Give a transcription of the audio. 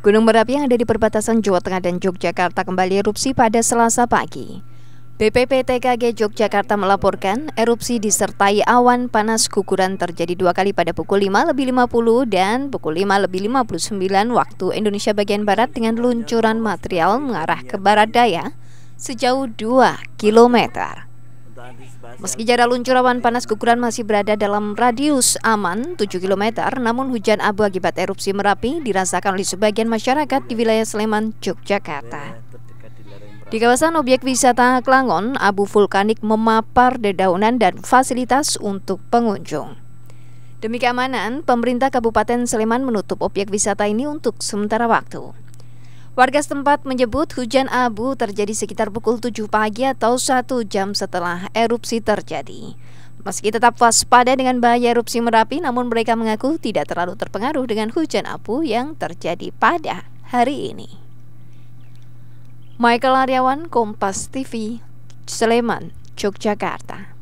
Gunung Merapi yang ada di perbatasan Jawa Tengah dan Yogyakarta kembali erupsi pada Selasa pagi. BPPTKG Yogyakarta melaporkan erupsi disertai awan panas guguran terjadi dua kali pada pukul 5 lebih 50 dan pukul 5 lebih 59 waktu Indonesia bagian Barat dengan luncuran material mengarah ke barat daya sejauh 2 kilometer. Meski jarak luncur awan panas guguran masih berada dalam radius aman 7 km, namun hujan abu akibat erupsi Merapi dirasakan oleh sebagian masyarakat di wilayah Sleman, Yogyakarta. Di kawasan objek wisata Klangon, abu vulkanik memapar dedaunan dan fasilitas untuk pengunjung. Demi keamanan, pemerintah Kabupaten Sleman menutup objek wisata ini untuk sementara waktu. Warga setempat menyebut hujan abu terjadi sekitar pukul 7 pagi atau satu jam setelah erupsi terjadi. Meski tetap waspada dengan bahaya erupsi Merapi, namun mereka mengaku tidak terlalu terpengaruh dengan hujan abu yang terjadi pada hari ini. Michael Aryawan, Kompas TV, Sleman, Yogyakarta.